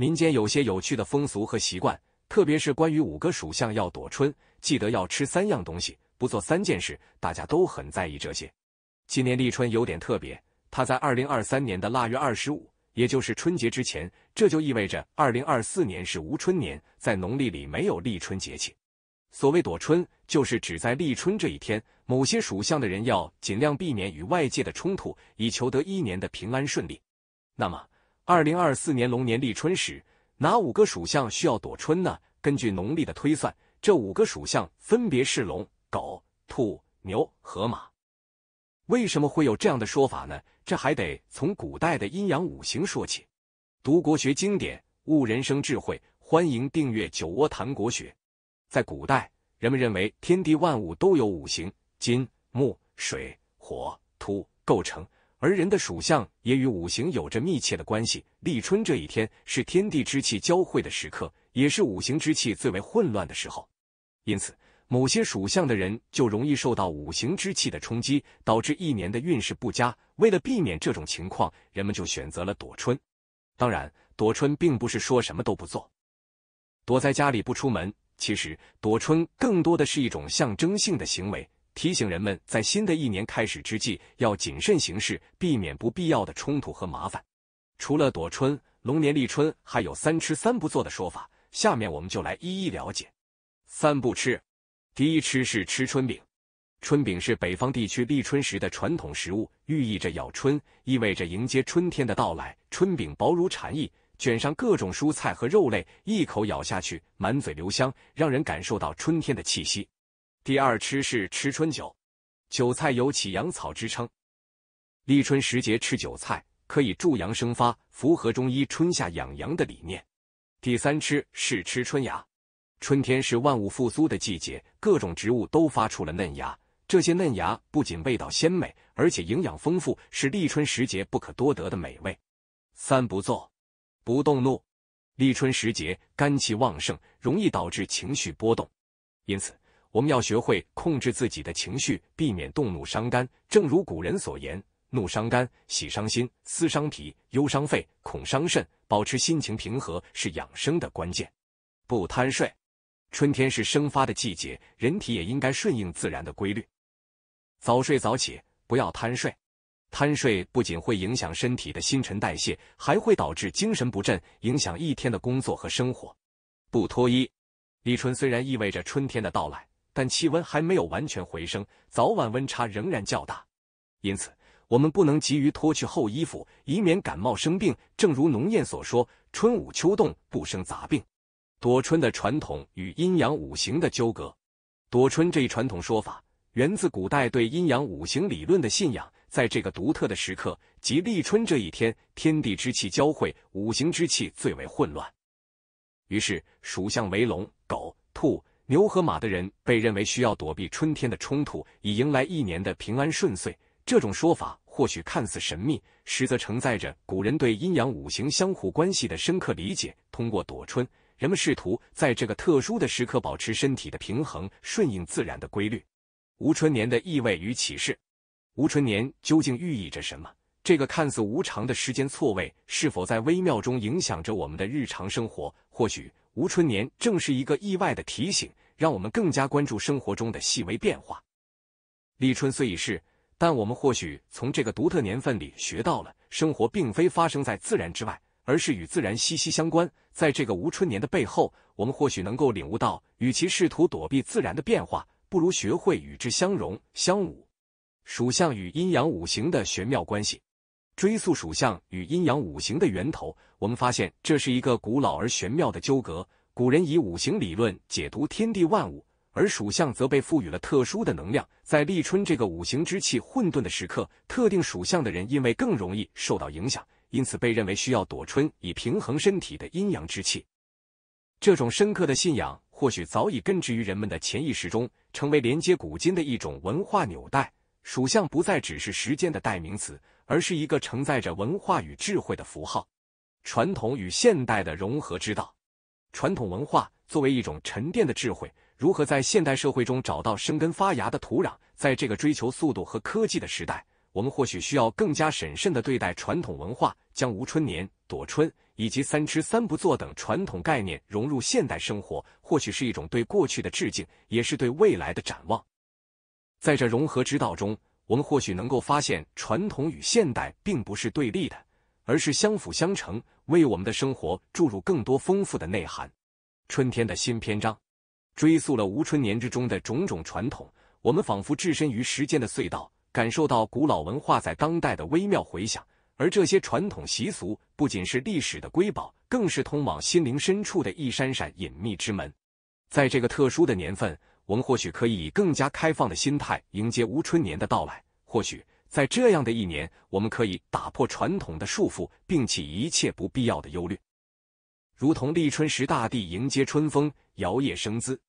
民间有些有趣的风俗和习惯，特别是关于五个属相要躲春，记得要吃三样东西，不做三件事，大家都很在意这些。今年立春有点特别，它在二零二三年的腊月二十五，也就是春节之前，这就意味着二零二四年是无春年，在农历里没有立春节气。所谓躲春，就是指在立春这一天，某些属相的人要尽量避免与外界的冲突，以求得一年的平安顺利。那么。二零二四年龙年立春时，哪五个属相需要躲春呢？根据农历的推算，这五个属相分别是龙、狗、兔、牛和马。为什么会有这样的说法呢？这还得从古代的阴阳五行说起。读国学经典，悟人生智慧，欢迎订阅“酒窝谈国学”。在古代，人们认为天地万物都有五行：金、木、水、火、土构成。而人的属相也与五行有着密切的关系。立春这一天是天地之气交汇的时刻，也是五行之气最为混乱的时候。因此，某些属相的人就容易受到五行之气的冲击，导致一年的运势不佳。为了避免这种情况，人们就选择了躲春。当然，躲春并不是说什么都不做，躲在家里不出门。其实，躲春更多的是一种象征性的行为。提醒人们在新的一年开始之际要谨慎行事，避免不必要的冲突和麻烦。除了躲春，龙年立春还有三吃三不做的说法。下面我们就来一一了解。三不吃，第一吃是吃春饼。春饼是北方地区立春时的传统食物，寓意着咬春，意味着迎接春天的到来。春饼薄如蝉翼，卷上各种蔬菜和肉类，一口咬下去，满嘴留香，让人感受到春天的气息。第二吃是吃春酒，韭菜有起阳草之称，立春时节吃韭菜可以助阳生发，符合中医春夏养阳的理念。第三吃是吃春芽，春天是万物复苏的季节，各种植物都发出了嫩芽，这些嫩芽不仅味道鲜美，而且营养丰富，是立春时节不可多得的美味。三不做，不动怒。立春时节肝气旺盛，容易导致情绪波动，因此。我们要学会控制自己的情绪，避免动怒伤肝。正如古人所言：“怒伤肝，喜伤心，思伤脾，忧伤肺，恐伤肾。”保持心情平和是养生的关键。不贪睡，春天是生发的季节，人体也应该顺应自然的规律，早睡早起，不要贪睡。贪睡不仅会影响身体的新陈代谢，还会导致精神不振，影响一天的工作和生活。不脱衣，立春虽然意味着春天的到来。但气温还没有完全回升，早晚温差仍然较大，因此我们不能急于脱去厚衣服，以免感冒生病。正如农谚所说：“春捂秋冻，不生杂病。”躲春的传统与阴阳五行的纠葛，躲春这一传统说法源自古代对阴阳五行理论的信仰。在这个独特的时刻，即立春这一天，天地之气交汇，五行之气最为混乱，于是属相为龙、狗、兔。牛和马的人被认为需要躲避春天的冲突，以迎来一年的平安顺遂。这种说法或许看似神秘，实则承载着古人对阴阳五行相互关系的深刻理解。通过躲春，人们试图在这个特殊的时刻保持身体的平衡，顺应自然的规律。无春年的意味与启示，无春年究竟寓意着什么？这个看似无常的时间错位，是否在微妙中影响着我们的日常生活？或许，无春年正是一个意外的提醒，让我们更加关注生活中的细微变化。立春虽已逝，但我们或许从这个独特年份里学到了：生活并非发生在自然之外，而是与自然息息相关。在这个无春年的背后，我们或许能够领悟到：与其试图躲避自然的变化，不如学会与之相融相舞。属相与阴阳五行的玄妙关系。追溯属相与阴阳五行的源头，我们发现这是一个古老而玄妙的纠葛。古人以五行理论解读天地万物，而属相则被赋予了特殊的能量。在立春这个五行之气混沌的时刻，特定属相的人因为更容易受到影响，因此被认为需要躲春，以平衡身体的阴阳之气。这种深刻的信仰或许早已根植于人们的潜意识中，成为连接古今的一种文化纽带。属相不再只是时间的代名词，而是一个承载着文化与智慧的符号。传统与现代的融合之道，传统文化作为一种沉淀的智慧，如何在现代社会中找到生根发芽的土壤？在这个追求速度和科技的时代，我们或许需要更加审慎的对待传统文化。将无春年躲春以及三吃三不做等传统概念融入现代生活，或许是一种对过去的致敬，也是对未来的展望。在这融合之道中，我们或许能够发现传统与现代并不是对立的，而是相辅相成，为我们的生活注入更多丰富的内涵。春天的新篇章，追溯了吴春年之中的种种传统，我们仿佛置身于时间的隧道，感受到古老文化在当代的微妙回响。而这些传统习俗不仅是历史的瑰宝，更是通往心灵深处的一扇扇隐秘之门。在这个特殊的年份。我们或许可以以更加开放的心态迎接无春年的到来。或许在这样的一年，我们可以打破传统的束缚，并弃一切不必要的忧虑，如同立春时大地迎接春风，摇曳生姿。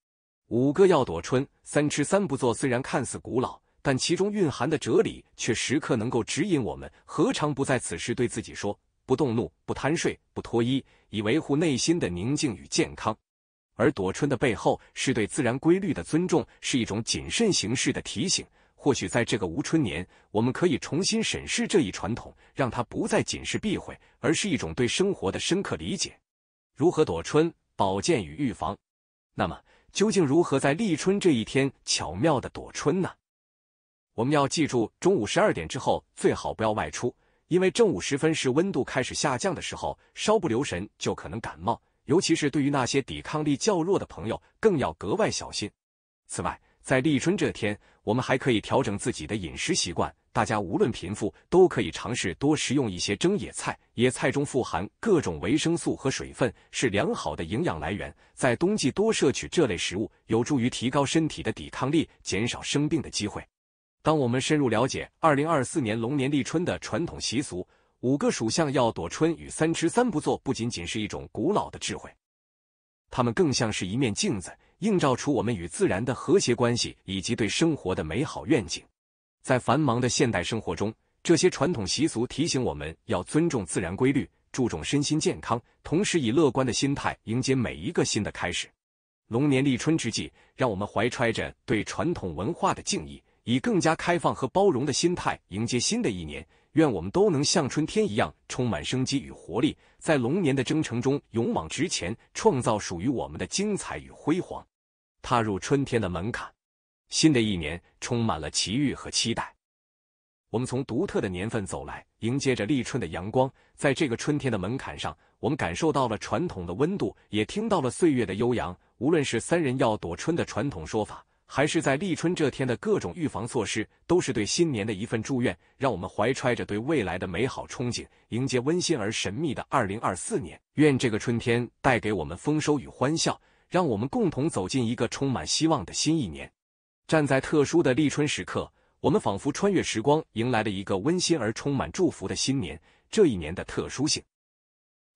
五个要躲春，三吃三不做，虽然看似古老，但其中蕴含的哲理却时刻能够指引我们。何尝不在此时对自己说：不动怒，不贪睡，不脱衣，以维护内心的宁静与健康。而躲春的背后是对自然规律的尊重，是一种谨慎行事的提醒。或许在这个无春年，我们可以重新审视这一传统，让它不再仅是避讳，而是一种对生活的深刻理解。如何躲春、保健与预防？那么，究竟如何在立春这一天巧妙的躲春呢？我们要记住，中午十二点之后最好不要外出，因为正午时分是温度开始下降的时候，稍不留神就可能感冒。尤其是对于那些抵抗力较弱的朋友，更要格外小心。此外，在立春这天，我们还可以调整自己的饮食习惯。大家无论贫富，都可以尝试多食用一些蒸野菜。野菜中富含各种维生素和水分，是良好的营养来源。在冬季多摄取这类食物，有助于提高身体的抵抗力，减少生病的机会。当我们深入了解二零二四年龙年立春的传统习俗。五个属相要躲春与三吃三不做，不仅仅是一种古老的智慧，它们更像是一面镜子，映照出我们与自然的和谐关系以及对生活的美好愿景。在繁忙的现代生活中，这些传统习俗提醒我们要尊重自然规律，注重身心健康，同时以乐观的心态迎接每一个新的开始。龙年立春之际，让我们怀揣着对传统文化的敬意。以更加开放和包容的心态迎接新的一年，愿我们都能像春天一样充满生机与活力，在龙年的征程中勇往直前，创造属于我们的精彩与辉煌。踏入春天的门槛，新的一年充满了奇遇和期待。我们从独特的年份走来，迎接着立春的阳光。在这个春天的门槛上，我们感受到了传统的温度，也听到了岁月的悠扬。无论是“三人要躲春”的传统说法。还是在立春这天的各种预防措施，都是对新年的一份祝愿，让我们怀揣着对未来的美好憧憬，迎接温馨而神秘的二零二四年。愿这个春天带给我们丰收与欢笑，让我们共同走进一个充满希望的新一年。站在特殊的立春时刻，我们仿佛穿越时光，迎来了一个温馨而充满祝福的新年。这一年的特殊性。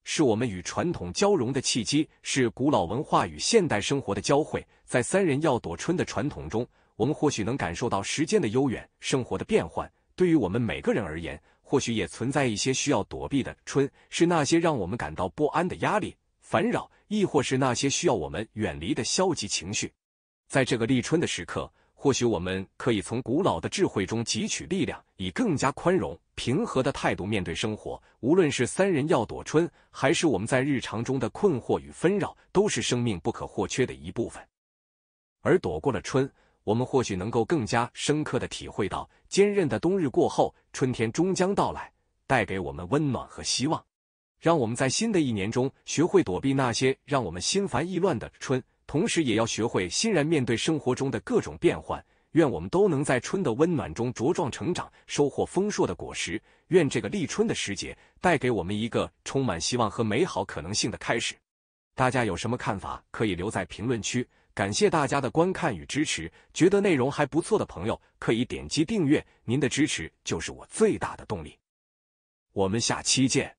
是我们与传统交融的契机，是古老文化与现代生活的交汇。在三人要躲春的传统中，我们或许能感受到时间的悠远，生活的变幻。对于我们每个人而言，或许也存在一些需要躲避的春，是那些让我们感到不安的压力、烦扰，亦或是那些需要我们远离的消极情绪。在这个立春的时刻。或许我们可以从古老的智慧中汲取力量，以更加宽容、平和的态度面对生活。无论是三人要躲春，还是我们在日常中的困惑与纷扰，都是生命不可或缺的一部分。而躲过了春，我们或许能够更加深刻的体会到，坚韧的冬日过后，春天终将到来，带给我们温暖和希望。让我们在新的一年中，学会躲避那些让我们心烦意乱的春。同时，也要学会欣然面对生活中的各种变幻。愿我们都能在春的温暖中茁壮成长，收获丰硕的果实。愿这个立春的时节，带给我们一个充满希望和美好可能性的开始。大家有什么看法，可以留在评论区。感谢大家的观看与支持。觉得内容还不错的朋友，可以点击订阅。您的支持就是我最大的动力。我们下期见。